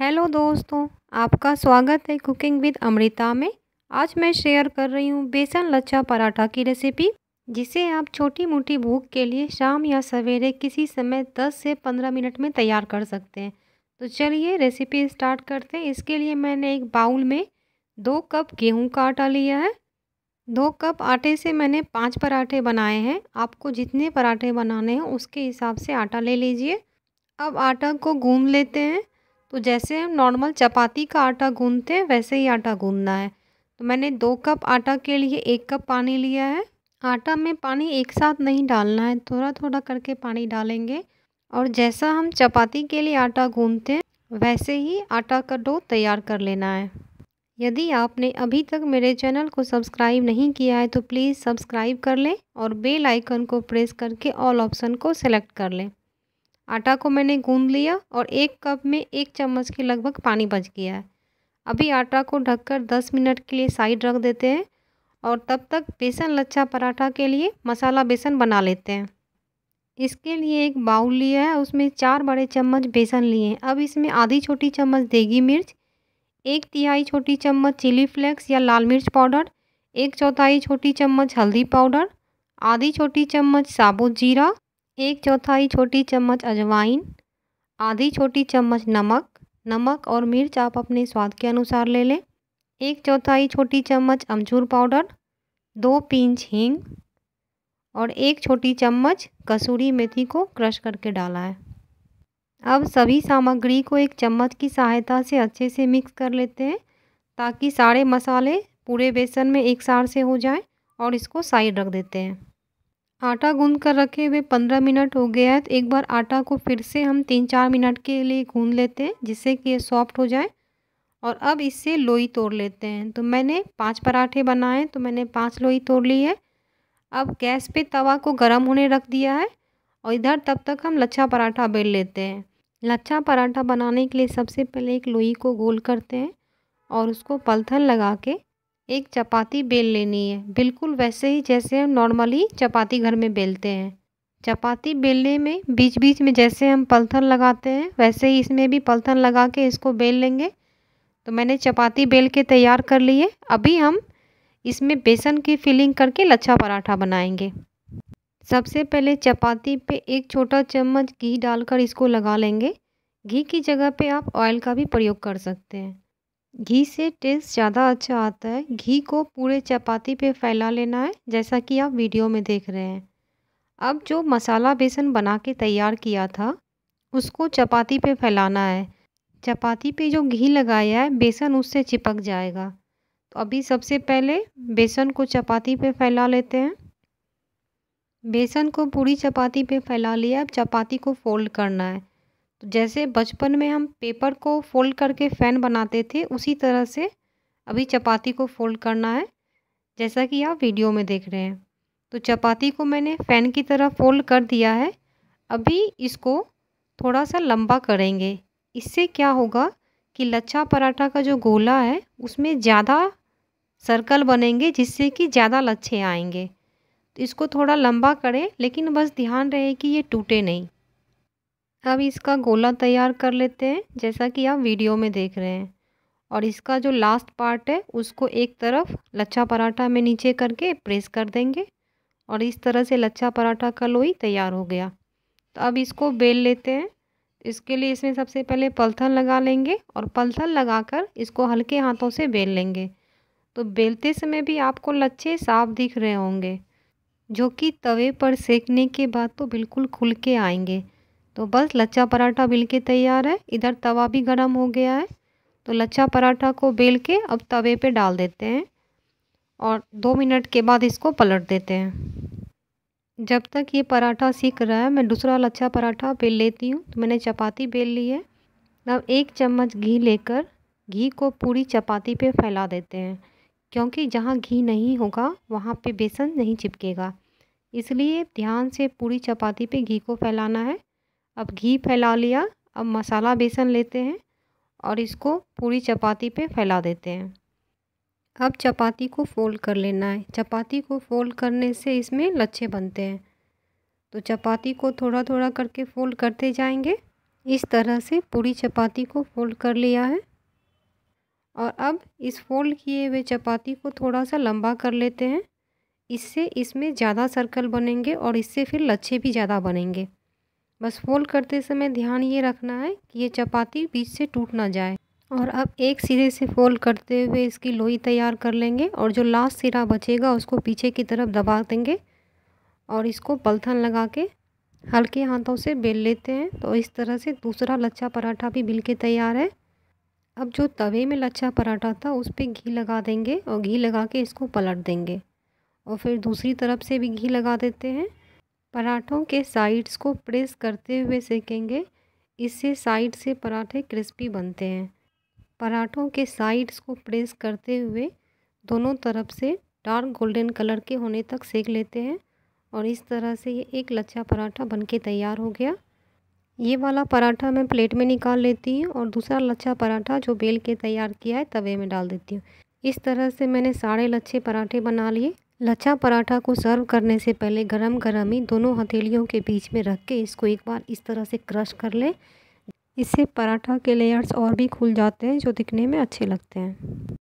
hello दोस्तों आपका स्वागत है कुकिंग विद अमृता में आज मैं शेयर कर रही हूँ बेसन लच्छा पराठा की रेसिपी जिसे आप छोटी मोटी भूख के लिए शाम या सवेरे किसी समय 10 से 15 मिनट में तैयार कर सकते हैं तो चलिए रेसिपी स्टार्ट करते हैं इसके लिए मैंने एक बाउल में दो कप गेहूं का आटा लिया है दो कप आटे से मैंने पाँच पराठे बनाए हैं आपको जितने पराठे बनाने हैं उसके हिसाब से आटा ले लीजिए अब आटा को गूंद लेते हैं तो जैसे हम नॉर्मल चपाती का आटा गूंदते हैं वैसे ही आटा गूंदना है तो मैंने दो कप आटा के लिए एक कप पानी लिया है आटा में पानी एक साथ नहीं डालना है थोड़ा थोड़ा करके पानी डालेंगे और जैसा हम चपाती के लिए आटा गूंदते हैं वैसे ही आटा का डो तैयार कर लेना है यदि आपने अभी तक मेरे चैनल को सब्सक्राइब नहीं किया है तो प्लीज़ सब्सक्राइब कर लें और बेल आइकन को प्रेस करके ऑल ऑप्शन को सेलेक्ट कर लें आटा को मैंने गूंद लिया और एक कप में एक चम्मच के लगभग पानी बच गया है अभी आटा को ढककर 10 मिनट के लिए साइड रख देते हैं और तब तक बेसन लच्छा पराठा के लिए मसाला बेसन बना लेते हैं इसके लिए एक बाउल लिया है उसमें चार बड़े चम्मच बेसन लिए हैं अब इसमें आधी छोटी चम्मच देगी मिर्च एक तिहाई छोटी चम्मच चिली फ्लेक्स या लाल मिर्च पाउडर एक चौथाई छोटी चम्मच हल्दी पाउडर आधी छोटी चम्मच साबुत जीरा एक चौथाई छोटी चम्मच अजवाइन आधी छोटी चम्मच नमक नमक और मिर्च आप अपने स्वाद के अनुसार ले लें एक चौथाई छोटी चम्मच अमचूर पाउडर दो पींच हींग और एक छोटी चम्मच कसूरी मेथी को क्रश करके डाला है अब सभी सामग्री को एक चम्मच की सहायता से अच्छे से मिक्स कर लेते हैं ताकि सारे मसाले पूरे बेसन में एक सार से हो जाए और इसको साइड रख देते हैं आटा गूंद कर रखे हुए पंद्रह मिनट हो गया है तो एक बार आटा को फिर से हम तीन चार मिनट के लिए गूंद लेते हैं जिससे कि ये सॉफ्ट हो जाए और अब इससे लोई तोड़ लेते हैं तो मैंने पांच पराठे बनाए तो मैंने पांच लोई तोड़ ली है अब गैस पे तवा को गर्म होने रख दिया है और इधर तब तक हम लच्छा पराठा बेल लेते हैं लच्छा पराठा बनाने के लिए सबसे पहले एक लोई को गोल करते हैं और उसको पलथन लगा के एक चपाती बेल लेनी है बिल्कुल वैसे ही जैसे हम नॉर्मली चपाती घर में बेलते हैं चपाती बेलने में बीच बीच में जैसे हम पलथन लगाते हैं वैसे ही इसमें भी पलथन लगा के इसको बेल लेंगे तो मैंने चपाती बेल के तैयार कर ली है अभी हम इसमें बेसन की फिलिंग करके लच्छा पराठा बनाएंगे सबसे पहले चपाती पे एक छोटा चम्मच घी डालकर इसको लगा लेंगे घी की जगह पे आप ऑयल का भी प्रयोग कर सकते हैं घी से टेस्ट ज़्यादा अच्छा आता है घी को पूरे चपाती पे फैला लेना है जैसा कि आप वीडियो में देख रहे हैं अब जो मसाला बेसन बना के तैयार किया था उसको चपाती पे फैलाना है चपाती पे जो घी लगाया है बेसन उससे चिपक जाएगा तो अभी सबसे पहले बेसन को चपाती पे फैला लेते हैं बेसन को पूरी चपाती पे फैला लिया अब चपाती को फोल्ड करना है जैसे बचपन में हम पेपर को फोल्ड करके फ़ैन बनाते थे उसी तरह से अभी चपाती को फोल्ड करना है जैसा कि आप वीडियो में देख रहे हैं तो चपाती को मैंने फ़ैन की तरह फोल्ड कर दिया है अभी इसको थोड़ा सा लंबा करेंगे इससे क्या होगा कि लच्छा पराठा का जो गोला है उसमें ज़्यादा सर्कल बनेंगे जिससे कि ज़्यादा लच्छे आएंगे तो इसको थोड़ा लंबा करें लेकिन बस ध्यान रहे कि ये टूटे नहीं अब इसका गोला तैयार कर लेते हैं जैसा कि आप वीडियो में देख रहे हैं और इसका जो लास्ट पार्ट है उसको एक तरफ लच्छा पराठा में नीचे करके प्रेस कर देंगे और इस तरह से लच्छा पराठा का लोई तैयार हो गया तो अब इसको बेल लेते हैं इसके लिए इसमें सबसे पहले पलथन लगा लेंगे और पलथन लगाकर इसको हल्के हाथों से बेल लेंगे तो बेलते समय भी आपको लच्छे साफ दिख रहे होंगे जो कि तवे पर सेकने के बाद तो बिल्कुल खुल के आएंगे तो बस लच्छा पराठा बिल के तैयार है इधर तवा भी गर्म हो गया है तो लच्छा पराठा को बेल के अब तवे पे डाल देते हैं और दो मिनट के बाद इसको पलट देते हैं जब तक ये पराठा सीख रहा है मैं दूसरा लच्छा पराठा बेल लेती हूँ तो मैंने चपाती बेल ली है अब एक चम्मच घी लेकर घी को पूरी चपाती पे फैला देते हैं क्योंकि जहाँ घी नहीं होगा वहाँ पे बेसन नहीं चिपकेगा इसलिए ध्यान से पूरी चपाती पे घी को फैलाना है अब घी फैला लिया अब मसाला बेसन लेते हैं और इसको पूरी चपाती पे फैला देते हैं अब चपाती को फोल्ड कर लेना है चपाती को फोल्ड करने से इसमें लच्छे बनते हैं तो चपाती को थोड़ा थोड़ा करके फोल्ड करते जाएंगे इस तरह से पूरी चपाती को फोल्ड कर लिया है और अब इस फोल्ड किए हुए चपाती को थोड़ा सा लंबा कर लेते हैं इससे इसमें ज़्यादा सर्कल बनेंगे और इससे फिर लच्छे भी ज़्यादा बनेंगे बस फोल्ड करते समय ध्यान ये रखना है कि ये चपाती बीच से टूट ना जाए और अब एक सिरे से फोल्ड करते हुए इसकी लोई तैयार कर लेंगे और जो लास्ट सिरा बचेगा उसको पीछे की तरफ दबा देंगे और इसको पलथन लगा के हल्के हाथों से बेल लेते हैं तो इस तरह से दूसरा लच्छा पराठा भी बिल के तैयार है अब जो तवे में लच्छा पराठा था उस पर घी लगा देंगे और घी लगा के इसको पलट देंगे और फिर दूसरी तरफ से भी घी लगा देते हैं पराठों के साइड्स को प्रेस करते हुए सेकेंगे इससे साइड से पराठे क्रिस्पी बनते हैं पराठों के साइड्स को प्रेस करते हुए दोनों तरफ से डार्क गोल्डन कलर के होने तक सेक लेते हैं और इस तरह से ये एक लच्छा पराठा बनके तैयार हो गया ये वाला पराठा मैं प्लेट में निकाल लेती हूँ और दूसरा लच्छा पराठा जो बेल के तैयार किया है तवे में डाल देती हूँ इस तरह से मैंने सारे लच्छे पराठे बना लिए लच्छा पराठा को सर्व करने से पहले गरम गरम ही दोनों हथेलियों के बीच में रख के इसको एक बार इस तरह से क्रश कर लें इससे पराठा के लेयर्स और भी खुल जाते हैं जो दिखने में अच्छे लगते हैं